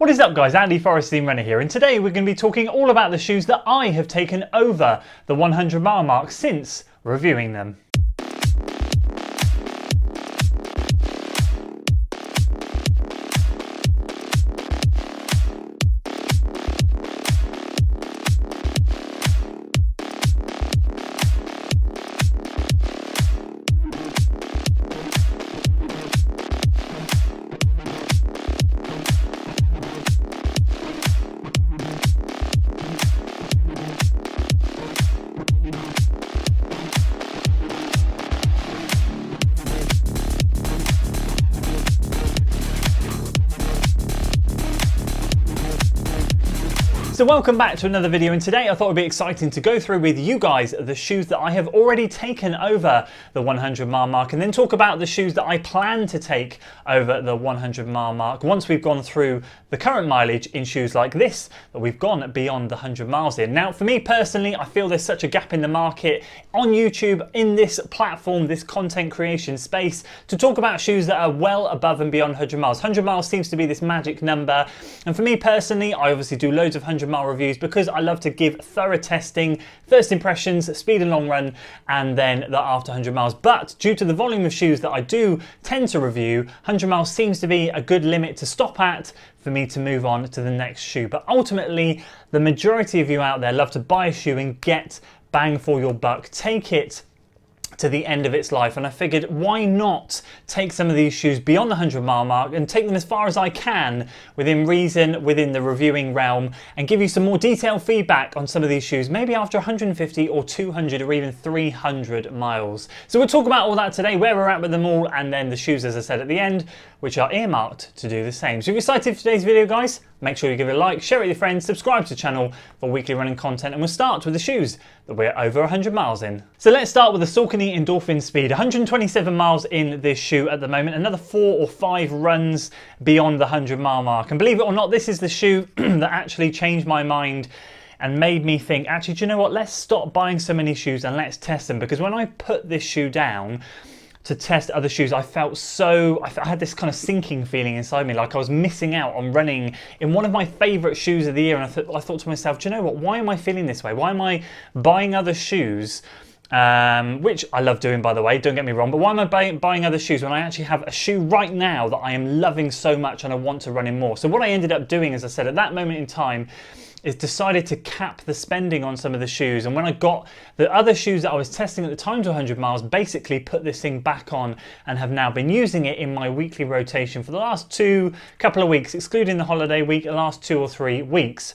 What is up guys, Andy Forrest Team Runner here and today we're going to be talking all about the shoes that I have taken over the 100 mile mark since reviewing them. So welcome back to another video and today I thought it would be exciting to go through with you guys the shoes that I have already taken over the 100 mile mark and then talk about the shoes that I plan to take over the 100 mile mark once we've gone through the current mileage in shoes like this that we've gone beyond the 100 miles in. Now for me personally I feel there's such a gap in the market on YouTube in this platform this content creation space to talk about shoes that are well above and beyond 100 miles. 100 miles seems to be this magic number and for me personally I obviously do loads of 100 Mile reviews because I love to give thorough testing, first impressions, speed and long run, and then the after 100 miles. But due to the volume of shoes that I do tend to review, 100 miles seems to be a good limit to stop at for me to move on to the next shoe. But ultimately, the majority of you out there love to buy a shoe and get bang for your buck. Take it to the end of its life and I figured why not take some of these shoes beyond the 100 mile mark and take them as far as I can within reason within the reviewing realm and give you some more detailed feedback on some of these shoes maybe after 150 or 200 or even 300 miles. So we'll talk about all that today where we're at with them all and then the shoes as I said at the end which are earmarked to do the same. So if you're excited for today's video guys make sure you give it a like, share it with your friends, subscribe to the channel for weekly running content and we'll start with the shoes that we're over 100 miles in. So let's start with the Saucony Saucony Endorphin Speed. 127 miles in this shoe at the moment, another four or five runs beyond the 100 mile mark. And believe it or not, this is the shoe that actually changed my mind and made me think, actually, do you know what? Let's stop buying so many shoes and let's test them. Because when I put this shoe down, to test other shoes. I felt so, I had this kind of sinking feeling inside me, like I was missing out on running in one of my favorite shoes of the year. And I, th- I thought to myself, do you know what? Why am I feeling this way? Why am I buying other shoes? um, which I love doing, by the way, don't get me wrong. But why am I buy buying other shoes when I actually have a shoe right now that I am loving so much and I want to run in more? So, what I ended up doing, as I said, at that moment in time, is decided to cap the spending on some of the shoes. And when I got the other shoes that I was testing at the time to 100 miles, basically put this thing back on and have now been using it in my weekly rotation for the last two couple of weeks, excluding the holiday week, the last two or three weeks.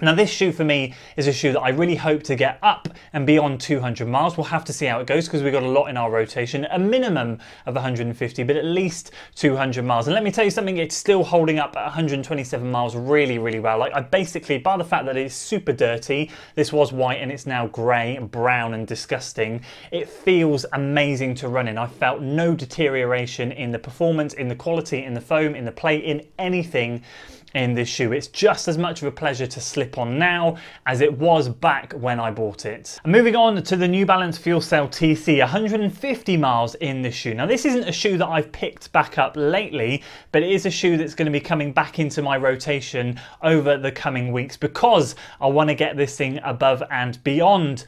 Now this shoe for me is a shoe that I really hope to get up and beyond 200 miles. We'll have to see how it goes because we've got a lot in our rotation, a minimum of 150, but at least 200 miles. And let me tell you something, it's still holding up at 127 miles really, really well. Like I basically, by the fact that it's super dirty, this was white and it's now gray and brown and disgusting, it feels amazing to run in. I felt no deterioration in the performance, in the quality, in the foam, in the play, in anything in this shoe. It's just as much of a pleasure to slip on now as it was back when I bought it. moving on to the New Balance Fuel Cell TC, 150 miles in this shoe. Now this isn't a shoe that I've picked back up lately, but it is a shoe that's gonna be coming back into my rotation over the coming weeks because I wanna get this thing above and beyond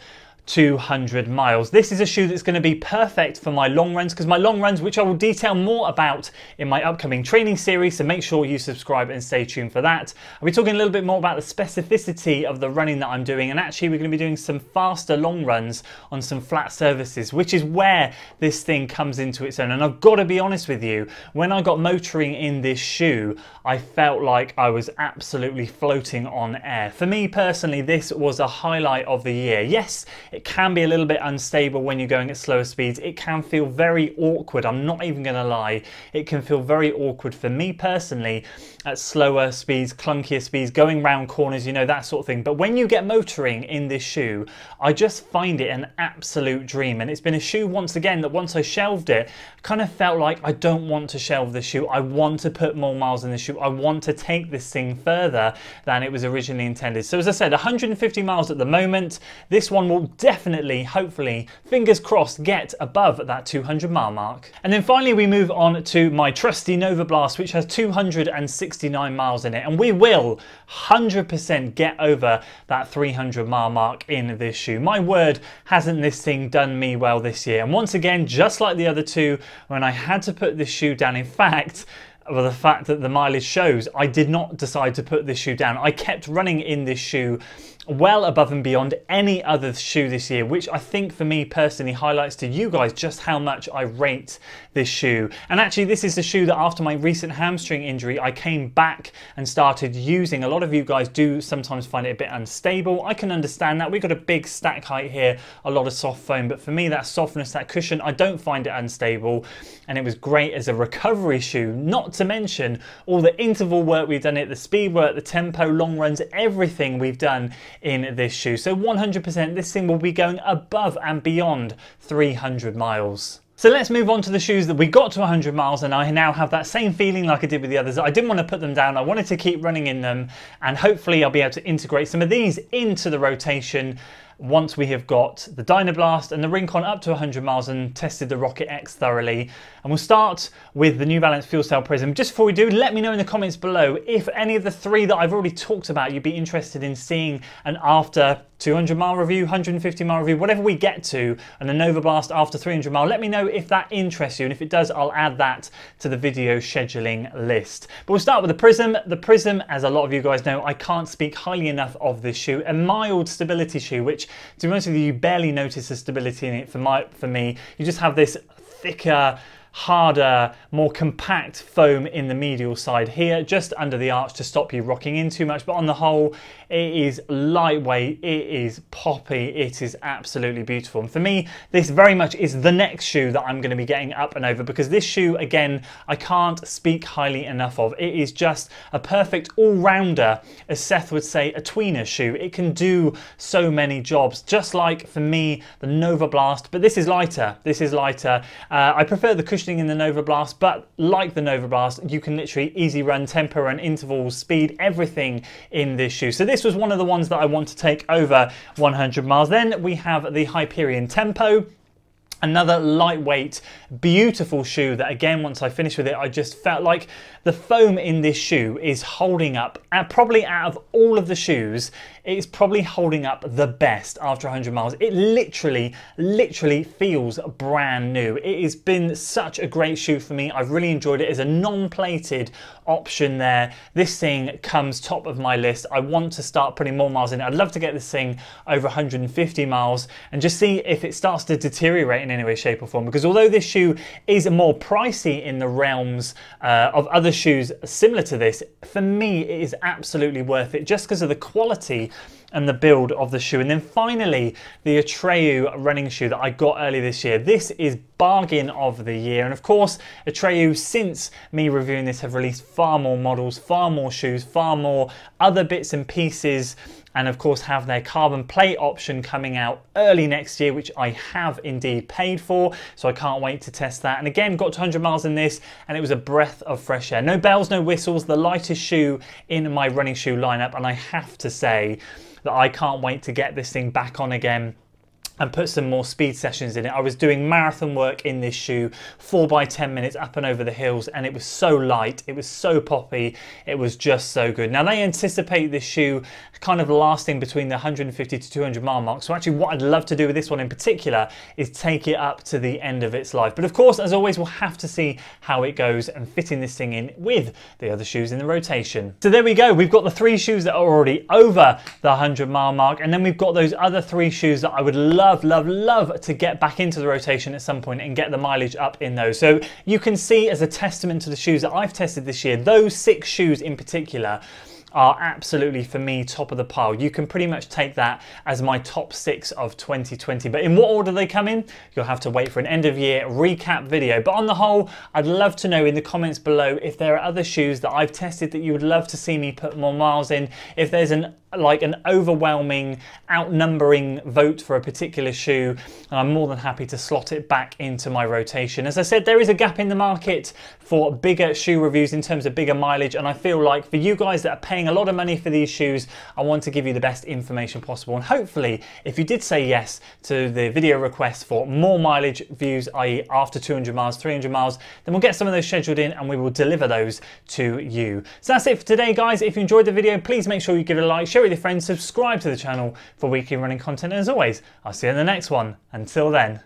200 miles. This is a shoe that's going to be perfect for my long runs because my long runs, which I will detail more about in my upcoming training series, so make sure you subscribe and stay tuned for that. I'll be talking a little bit more about the specificity of the running that I'm doing and actually we're going to be doing some faster long runs on some flat surfaces, which is where this thing comes into its own. And I've got to be honest with you, when I got motoring in this shoe, I felt like I was absolutely floating on air. For me personally, this was a highlight of the year. Yes, it can be a little bit unstable when you're going at slower speeds. It can feel very awkward. I'm not even going to lie. It can feel very awkward for me personally at slower speeds, clunkier speeds, going round corners, you know, that sort of thing. But when you get motoring in this shoe, I just find it an absolute dream. And it's been a shoe once again that once I shelved it, kind of felt like I don't want to shelve the shoe. I want to put more miles in the shoe. I want to take this thing further than it was originally intended. So as I said, 150 miles at the moment. This one will definitely, hopefully, fingers crossed, get above that 200 mile mark. And then finally, we move on to my trusty Nova Blast, which has 269 miles in it. And we will 100% get over that 300 mile mark in this shoe. My word, hasn't this thing done me well this year? And once again, just like the other two, when I had to put this shoe down, in fact, well, the fact that the mileage shows, I did not decide to put this shoe down. I kept running in this shoe well above and beyond any other shoe this year, which I think for me personally highlights to you guys just how much I rate this shoe. And actually, this is the shoe that after my recent hamstring injury, I came back and started using. A lot of you guys do sometimes find it a bit unstable. I can understand that. We've got a big stack height here, a lot of soft foam, but for me, that softness, that cushion, I don't find it unstable. And it was great as a recovery shoe, not to mention all the interval work we've done it, the speed work, the tempo, long runs, everything we've done in this shoe. So 100% this thing will be going above and beyond 300 miles. So let's move on to the shoes that we got to 100 miles and I now have that same feeling like I did with the others. I didn't want to put them down. I wanted to keep running in them and hopefully I'll be able to integrate some of these into the rotation once we have got the Dynablast and the Rincon up to 100 miles and tested the Rocket X thoroughly. And we'll start with the New Balance Fuel Cell Prism. Just before we do, let me know in the comments below if any of the three that I've already talked about you'd be interested in seeing an after 200 mile review, 150 mile review, whatever we get to, and the Nova Blast after 300 mile. Let me know if that interests you, and if it does, I'll add that to the video scheduling list. But we'll start with the Prism. The Prism, as a lot of you guys know, I can't speak highly enough of this shoe, a mild stability shoe, which to be honest with you, you barely notice the stability in it for, my, for me. You just have this thicker harder, more compact foam in the medial side here, just under the arch to stop you rocking in too much. But on the whole, it is lightweight, it is poppy, it is absolutely beautiful. And for me, this very much is the next shoe that I'm gonna be getting up and over because this shoe, again, I can't speak highly enough of. It is just a perfect all-rounder, as Seth would say, a tweener shoe. It can do so many jobs, just like for me, the Nova Blast, but this is lighter, this is lighter. Uh, I prefer the cushion conditioning in the Nova Blast, but like the Nova Blast, you can literally easy run, tempo run, intervals, speed, everything in this shoe. So this was one of the ones that I want to take over 100 miles. Then we have the Hyperion Tempo. Another lightweight, beautiful shoe that again, once I finished with it, I just felt like the foam in this shoe is holding up, and probably out of all of the shoes, it's probably holding up the best after 100 miles. It literally, literally feels brand new. It has been such a great shoe for me. I've really enjoyed it. It's a non-plated option there. This thing comes top of my list. I want to start putting more miles in it. I'd love to get this thing over 150 miles and just see if it starts to deteriorate in any way, shape or form. Because although this shoe is more pricey in the realms uh, of other shoes similar to this, for me it is absolutely worth it just because of the quality and the build of the shoe. And then finally, the Atreyu running shoe that I got earlier this year. This is bargain of the year. And of course, Atreyu, since me reviewing this, have released far more models, far more shoes, far more other bits and pieces and of course have their carbon plate option coming out early next year which I have indeed paid for so I can't wait to test that and again got 200 miles in this and it was a breath of fresh air no bells no whistles the lightest shoe in my running shoe lineup and I have to say that I can't wait to get this thing back on again and put some more speed sessions in it. I was doing marathon work in this shoe, four by 10 minutes up and over the hills, and it was so light, it was so poppy, it was just so good. Now they anticipate this shoe kind of lasting between the 150 to 200 mile mark. So actually what I'd love to do with this one in particular is take it up to the end of its life. But of course, as always, we'll have to see how it goes and fitting this thing in with the other shoes in the rotation. So there we go. We've got the three shoes that are already over the 100 mile mark, and then we've got those other three shoes that I would love love, love, love to get back into the rotation at some point and get the mileage up in those. So you can see as a testament to the shoes that I've tested this year, those six shoes in particular, are absolutely for me top of the pile. You can pretty much take that as my top six of 2020. But in what order they come in, you'll have to wait for an end of year recap video. But on the whole, I'd love to know in the comments below if there are other shoes that I've tested that you would love to see me put more miles in. If there's an like an overwhelming, outnumbering vote for a particular shoe, and I'm more than happy to slot it back into my rotation. As I said, there is a gap in the market for bigger shoe reviews in terms of bigger mileage, and I feel like for you guys that are paying a lot of money for these shoes, I want to give you the best information possible. And hopefully, if you did say yes to the video request for more mileage views, i.e. after 200 miles, 300 miles, then we'll get some of those scheduled in and we will deliver those to you. So that's it for today, guys. If you enjoyed the video, please make sure you give it a like, share share with your friends, subscribe to the channel for weekly running content. And as always, I'll see you in the next one. Until then.